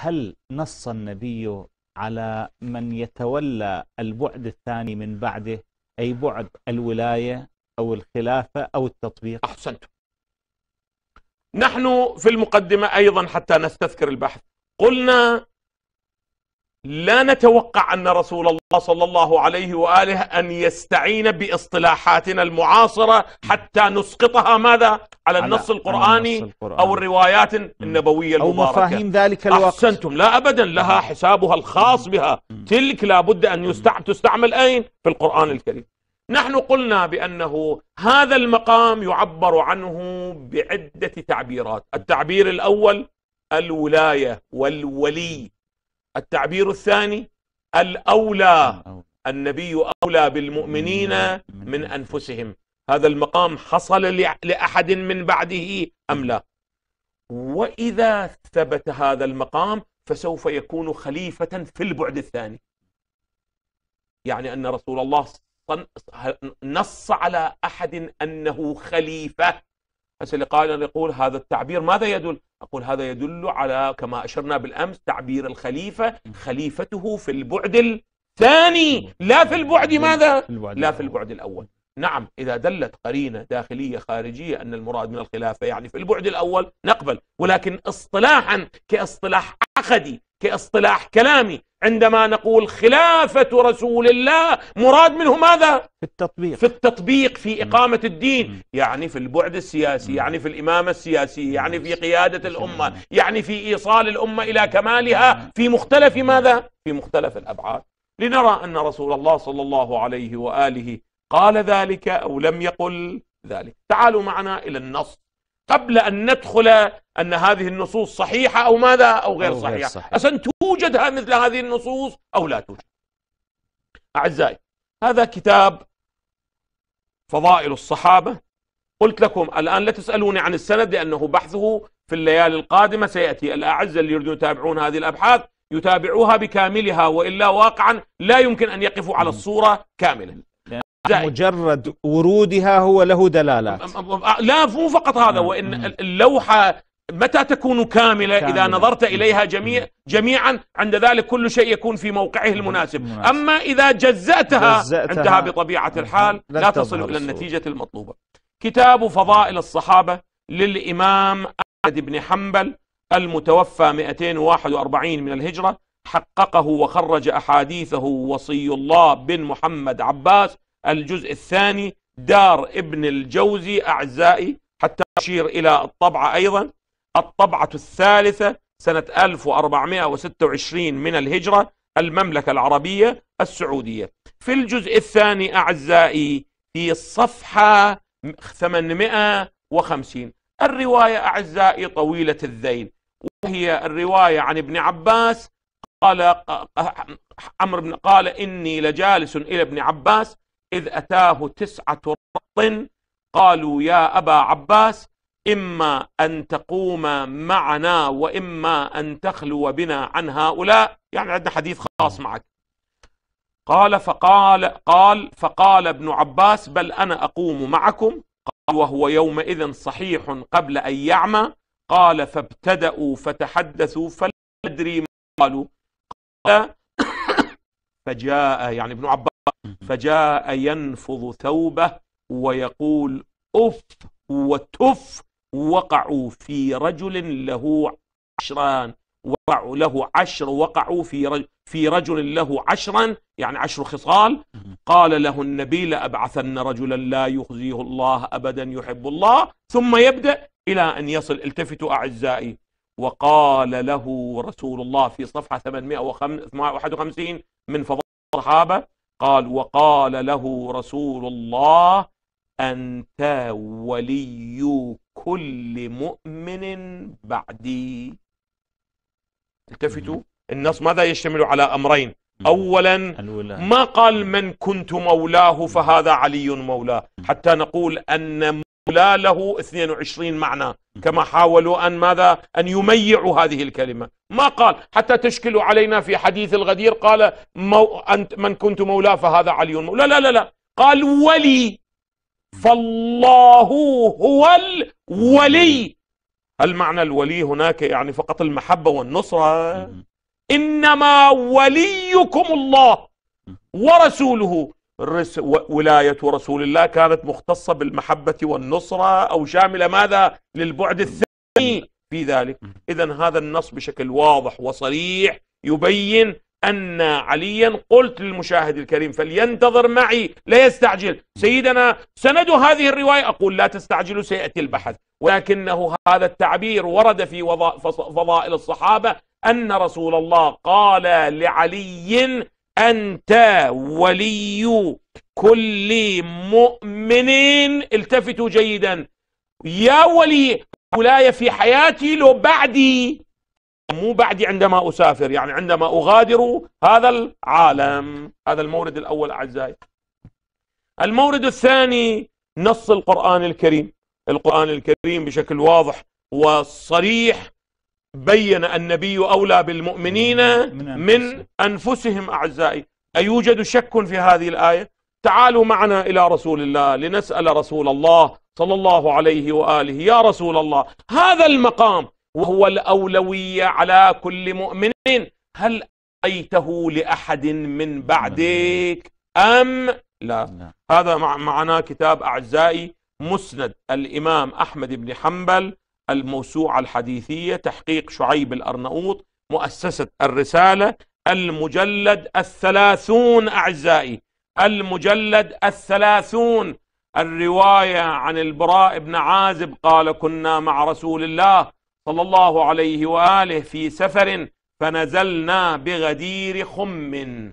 هل نص النبي على من يتولى البعد الثاني من بعده أي بعد الولاية أو الخلافة أو التطبيق أحسنت نحن في المقدمة أيضا حتى نستذكر البحث قلنا لا نتوقع أن رسول الله صلى الله عليه وآله أن يستعين باصطلاحاتنا المعاصرة حتى نسقطها ماذا على النص القرآني أو الروايات النبوية أو المباركة أو مفاهيم ذلك الوقت أحسنتم لا أبدا لها حسابها الخاص بها تلك لابد أن تستعمل أين في القرآن الكريم نحن قلنا بأنه هذا المقام يعبر عنه بعدة تعبيرات التعبير الأول الولاية والولي التعبير الثاني الأولى النبي أولى بالمؤمنين من أنفسهم هذا المقام حصل لأحد من بعده أم لا وإذا ثبت هذا المقام فسوف يكون خليفة في البعد الثاني يعني أن رسول الله نص على أحد أنه خليفة هسه لقائل يقول هذا التعبير ماذا يدل؟ أقول هذا يدل على كما أشرنا بالأمس تعبير الخليفة خليفته في البعد الثاني لا في البعد ماذا؟ لا في البعد الأول نعم إذا دلت قرينة داخلية خارجية أن المراد من الخلافة يعني في البعد الأول نقبل ولكن اصطلاحا كاصطلاح عقدي كاصطلاح كلامي عندما نقول خلافة رسول الله مراد منه ماذا؟ في التطبيق في التطبيق في إقامة الدين يعني في البعد السياسي يعني في الإمامة السياسية يعني في قيادة الأمة يعني في إيصال الأمة إلى كمالها في مختلف ماذا؟ في مختلف الأبعاد لنرى أن رسول الله صلى الله عليه وآله قال ذلك أو لم يقل ذلك تعالوا معنا إلى النص قبل أن ندخل أن هذه النصوص صحيحة أو ماذا أو غير أو صحيحة غير صحيح. توجد مثل هذه النصوص أو لا توجد أعزائي هذا كتاب فضائل الصحابة قلت لكم الآن لا تسألوني عن السند لأنه بحثه في الليالي القادمة سيأتي الأعزة اللي يريدون يتابعون هذه الأبحاث يتابعوها بكاملها وإلا واقعا لا يمكن أن يقفوا على الصورة كاملة مجرد ورودها هو له دلالات آه، لا مو فقط هذا نعم. وإن اللوحة متى تكون كاملة, كاملة إذا نظرت إليها جميع نعم. جميعا عند ذلك كل شيء يكون في موقعه المناسب أما إذا جزأتها, جزأتها عندها بطبيعة نعم. الحال لا تصل إلى النتيجة المطلوبة كتاب فضائل الصحابة للإمام أحمد بن حنبل المتوفى 241 من الهجرة حققه وخرج أحاديثه وصي الله بن محمد عباس الجزء الثاني دار ابن الجوزي أعزائي حتى أشير إلى الطبعة أيضا الطبعة الثالثة سنة 1426 من الهجرة المملكة العربية السعودية في الجزء الثاني أعزائي في الصفحة 850 الرواية أعزائي طويلة الذيل وهي الرواية عن ابن عباس قال عمرو بن قال إني لجالس إلى ابن عباس إذ أتاه تسعة رط قالوا يا أبا عباس إما أن تقوم معنا وإما أن تخلو بنا عن هؤلاء يعني عندنا حديث خاص معك قال فقال قال فقال ابن عباس بل أنا أقوم معكم قال وهو يومئذ صحيح قبل أن يعمى قال فابتدأوا فتحدثوا فلا أدري ما قالوا قال فجاء يعني ابن عباس فجاء ينفض ثوبه ويقول أف وتف وقعوا في رجل له عشران وقعوا له عشر وقعوا في في رجل له عشرا يعني عشر خصال قال له النبي لأبعثن رجلا لا يخزيه الله أبدا يحب الله ثم يبدأ إلى أن يصل التفتوا أعزائي وقال له رسول الله في صفحة 851 من فضل الصحابة قال وقال له رسول الله أنت ولي كل مؤمن بعدي التفتوا النص ماذا يشتمل على أمرين أولا ما قال من كنت مولاه فهذا علي مولاه حتى نقول أن لا له 22 معنى كما حاولوا أن ماذا أن يميعوا هذه الكلمة ما قال حتى تشكلوا علينا في حديث الغدير قال مو أنت من كنت مولاه فهذا علي مولى لا لا لا قال ولي فالله هو الولي هل معنى الولي هناك يعني فقط المحبة والنصرة إنما وليكم الله ورسوله رس ولاية رسول الله كانت مختصة بالمحبة والنصرة أو شاملة ماذا للبعد الثاني في ذلك إذا هذا النص بشكل واضح وصريح يبين أن عليا قلت للمشاهد الكريم فلينتظر معي لا يستعجل سيدنا سند هذه الرواية أقول لا تستعجلوا سيأتي البحث ولكنه هذا التعبير ورد في فضائل الصحابة أن رسول الله قال لعلي أنت ولي كل مؤمن التفتوا جيدا يا ولي ولاية في حياتي لو بعدي مو بعدي عندما أسافر يعني عندما أغادر هذا العالم هذا المورد الأول أعزائي المورد الثاني نص القرآن الكريم القرآن الكريم بشكل واضح وصريح بين النبي أولى بالمؤمنين من أنفسهم أعزائي أيوجد شك في هذه الآية تعالوا معنا إلى رسول الله لنسأل رسول الله صلى الله عليه وآله يا رسول الله هذا المقام وهو الأولوية على كل مؤمن هل أيته لأحد من بعدك أم لا هذا معناه كتاب أعزائي مسند الإمام أحمد بن حنبل الموسوعة الحديثية تحقيق شعيب الأرنؤوط مؤسسة الرسالة المجلد الثلاثون أعزائي المجلد الثلاثون الرواية عن البراء بن عازب قال كنا مع رسول الله صلى الله عليه وآله في سفر فنزلنا بغدير خم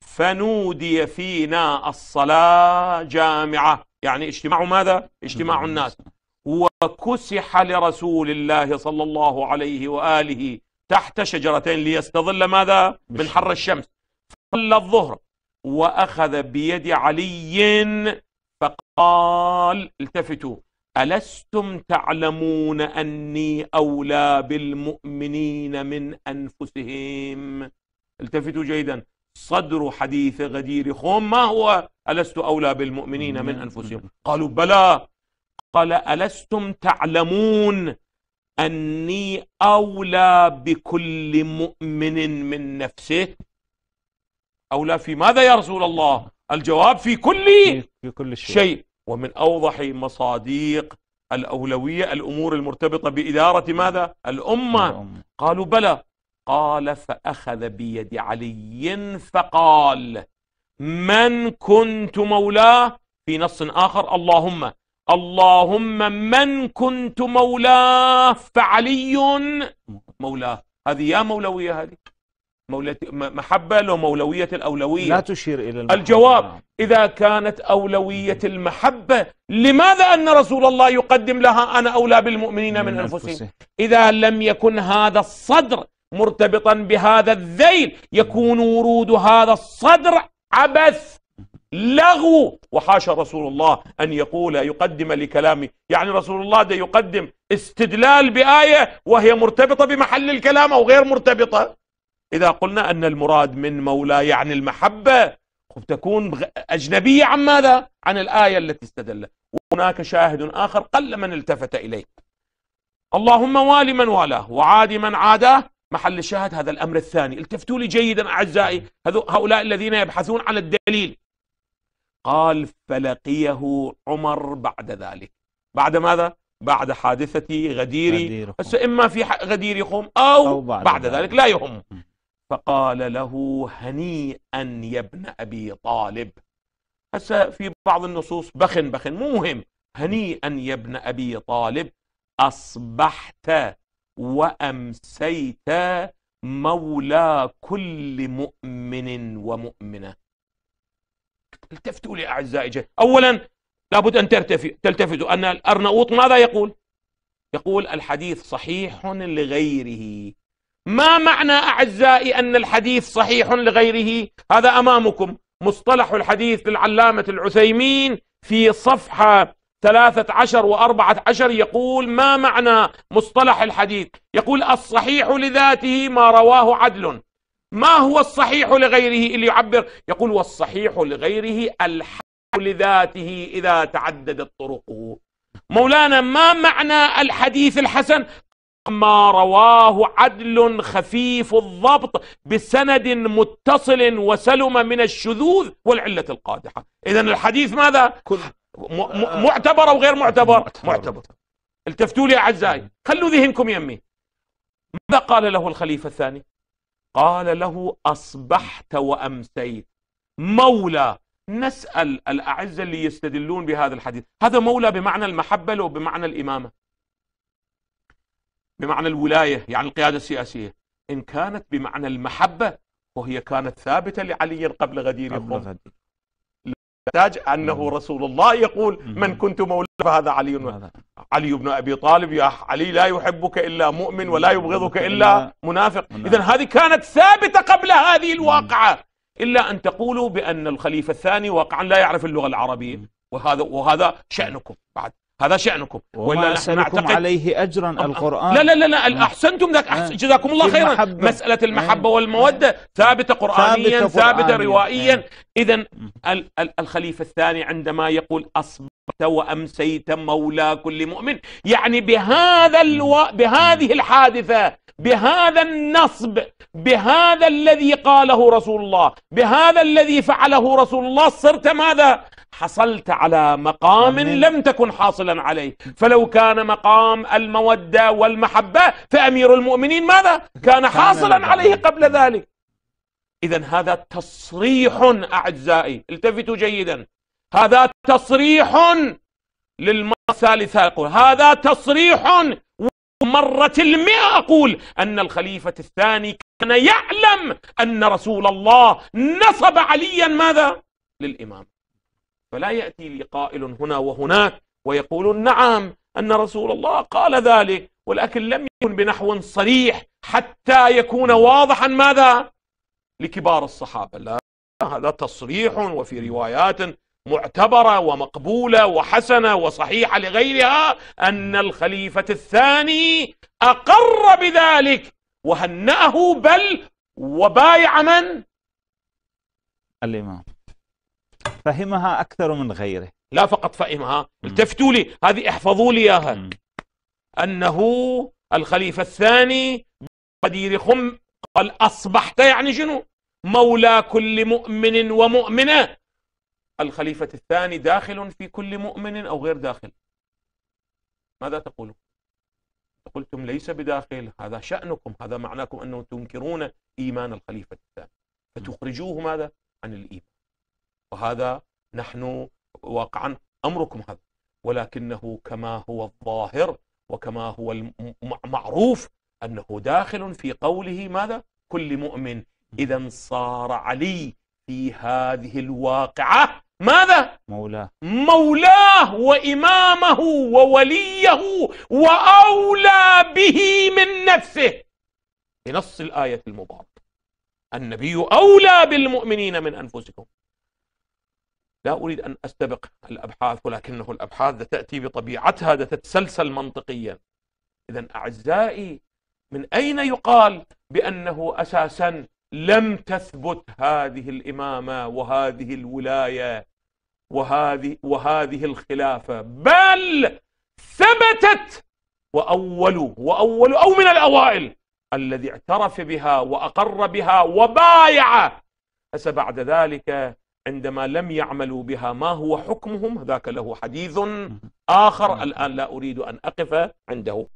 فنودي فينا الصلاة جامعة يعني اجتماع ماذا؟ اجتماع الناس وكسح لرسول الله صلى الله عليه وآله تحت شجرتين ليستظل ماذا من حر الشمس صلى الظهر وأخذ بيد علي فقال التفتوا ألستم تعلمون أني أولى بالمؤمنين من أنفسهم التفتوا جيدا صدر حديث غدير خوم ما هو ألست أولى بالمؤمنين من أنفسهم قالوا بلى قال ألستم تعلمون أني أولى بكل مؤمن من نفسه أولى في ماذا يا رسول الله الجواب في كل, في كل شيء. شيء ومن أوضح مصاديق الأولوية الأمور المرتبطة بإدارة ماذا الأمة, الأمة. قالوا بلى قال فأخذ بيد علي فقال من كنت مولاه في نص آخر اللهم اللهم من كنت مولاه فعلي مولاه هذه يا مولوية هذه محبة لو مولوية الأولوية لا تشير إلى المحبة. الجواب نعم. إذا كانت أولوية المحبة لماذا أن رسول الله يقدم لها أنا أولى بالمؤمنين من, من أنفسهم إذا لم يكن هذا الصدر مرتبطا بهذا الذيل يكون ورود هذا الصدر عبث لغو وحاشا رسول الله أن يقول يقدم لكلامه يعني رسول الله ده يقدم استدلال بآية وهي مرتبطة بمحل الكلام أو غير مرتبطة إذا قلنا أن المراد من مولى يعني المحبة تكون أجنبية عن ماذا؟ عن الآية التي استدل وهناك شاهد آخر قل من التفت إليه اللهم وال من والاه وعادي من عاداه محل الشاهد هذا الأمر الثاني التفتوا لي جيدا أعزائي هؤلاء الذين يبحثون عن الدليل قال فلقيه عمر بعد ذلك بعد ماذا؟ بعد حادثة غديري هسه إما في غدير يقوم أو, أو بعد, بعد ذلك, ذلك لا يهم فقال له هنيئا يا ابن أبي طالب هسه في بعض النصوص بخن بخن مو مهم هنيئا يا ابن أبي طالب أصبحت وأمسيت مولى كل مؤمن ومؤمنة التفتوا لي أعزائي أولا لابد أن تلتفتوا أن الأرناؤوط ماذا يقول يقول الحديث صحيح لغيره ما معنى أعزائي أن الحديث صحيح لغيره هذا أمامكم مصطلح الحديث للعلامة العثيمين في صفحة 13 و14 يقول ما معنى مصطلح الحديث يقول الصحيح لذاته ما رواه عدل ما هو الصحيح لغيره اللي يعبر يقول والصحيح لغيره الحق لذاته إذا تعددت طرقه مولانا ما معنى الحديث الحسن ما رواه عدل خفيف الضبط بسند متصل وسلم من الشذوذ والعلة القادحة إذا الحديث ماذا؟ معتبر أو غير معتبر؟ معتبر, التفتوا لي أعزائي خلوا ذهنكم يمي ماذا قال له الخليفة الثاني؟ قال له أصبحت وأمسيت مولى نسأل الأعزة اللي يستدلون بهذا الحديث هذا مولى بمعنى المحبة لو بمعنى الإمامة بمعنى الولاية يعني القيادة السياسية إن كانت بمعنى المحبة وهي كانت ثابتة لعلي قبل غدير قبل غدير يحتاج أنه نعم. رسول الله يقول من كنت مولاه فهذا علي و... علي بن أبي طالب يا علي لا يحبك إلا مؤمن ولا يبغضك إلا منافق إذا هذه كانت ثابتة قبل هذه الواقعة إلا أن تقولوا بأن الخليفة الثاني واقعا لا يعرف اللغة العربية وهذا وهذا شأنكم بعد هذا شأنكم ولا نحن عليه أجرا القرآن لا لا لا, لا. نعم. أحسنتم ذاك نعم. أحسن جزاكم الله خيرا مسألة المحبة نعم. والمودة ثابتة قرآنيا ثابتة روائيا إذا الخليفة الثاني عندما يقول أصبحت وأمسيت مولى كل مؤمن يعني بهذا الو... بهذه الحادثة بهذا النصب بهذا الذي قاله رسول الله بهذا الذي فعله رسول الله صرت ماذا حصلت على مقام لم تكن حاصلا عليه فلو كان مقام المودة والمحبة فأمير المؤمنين ماذا؟ كان حاصلا عليه قبل ذلك إذا هذا تصريح أعزائي التفتوا جيدا هذا تصريح للمرة الثالثة أقول هذا تصريح مرة المئة أقول أن الخليفة الثاني كان يعلم أن رسول الله نصب عليا ماذا؟ للإمام فلا يأتي لي قائل هنا وهناك ويقول نعم أن رسول الله قال ذلك ولكن لم يكن بنحو صريح حتى يكون واضحا ماذا لكبار الصحابة لا هذا تصريح وفي روايات معتبرة ومقبولة وحسنة وصحيحة لغيرها أن الخليفة الثاني أقر بذلك وهنأه بل وبايع من؟ الإمام فهمها أكثر من غيره لا فقط فهمها التفتوا لي هذه احفظوا لي إياها أنه الخليفة الثاني قدير خم قال أصبحت يعني شنو مولى كل مؤمن ومؤمنة الخليفة الثاني داخل في كل مؤمن أو غير داخل ماذا تقولون قلتم ليس بداخل هذا شأنكم هذا معناكم أنه تنكرون إيمان الخليفة الثاني فتخرجوه ماذا عن الإيمان وهذا نحن واقعا أمركم هذا ولكنه كما هو الظاهر وكما هو معروف أنه داخل في قوله ماذا؟ كل مؤمن إذا صار علي في هذه الواقعة ماذا؟ مولاه مولاه وإمامه ووليه وأولى به من نفسه بنص الآية المباركة النبي أولى بالمؤمنين من أنفسكم لا أريد أن أستبق الأبحاث ولكنه الأبحاث تأتي بطبيعتها تتسلسل منطقيا إذا أعزائي من أين يقال بأنه أساسا لم تثبت هذه الإمامة وهذه الولاية وهذه, وهذه الخلافة بل ثبتت وأول وأول أو من الأوائل الذي اعترف بها وأقر بها وبايع هسه بعد ذلك عندما لم يعملوا بها ما هو حكمهم ذاك له حديث آخر الآن لا أريد أن أقف عنده